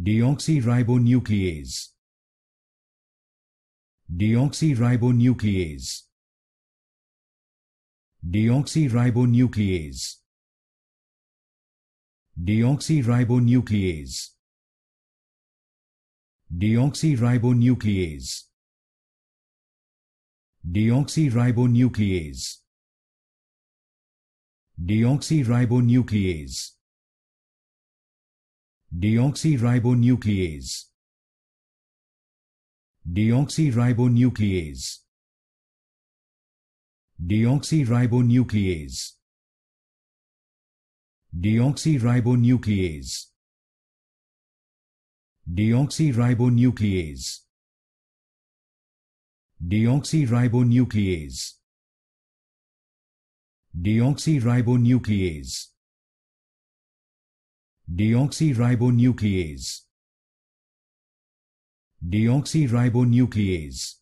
deoxyribonuclease deoxyribonuclease deoxyribonuclease deoxyribonuclease deoxyribonuclease deoxyribonuclease deoxyribonuclease deoxyribonuclease deoxyribonuclease deoxyribonuclease deoxyribonuclease deoxyribonuclease deoxyribonuclease deoxyribonuclease deoxyribonuclease deoxyribonuclease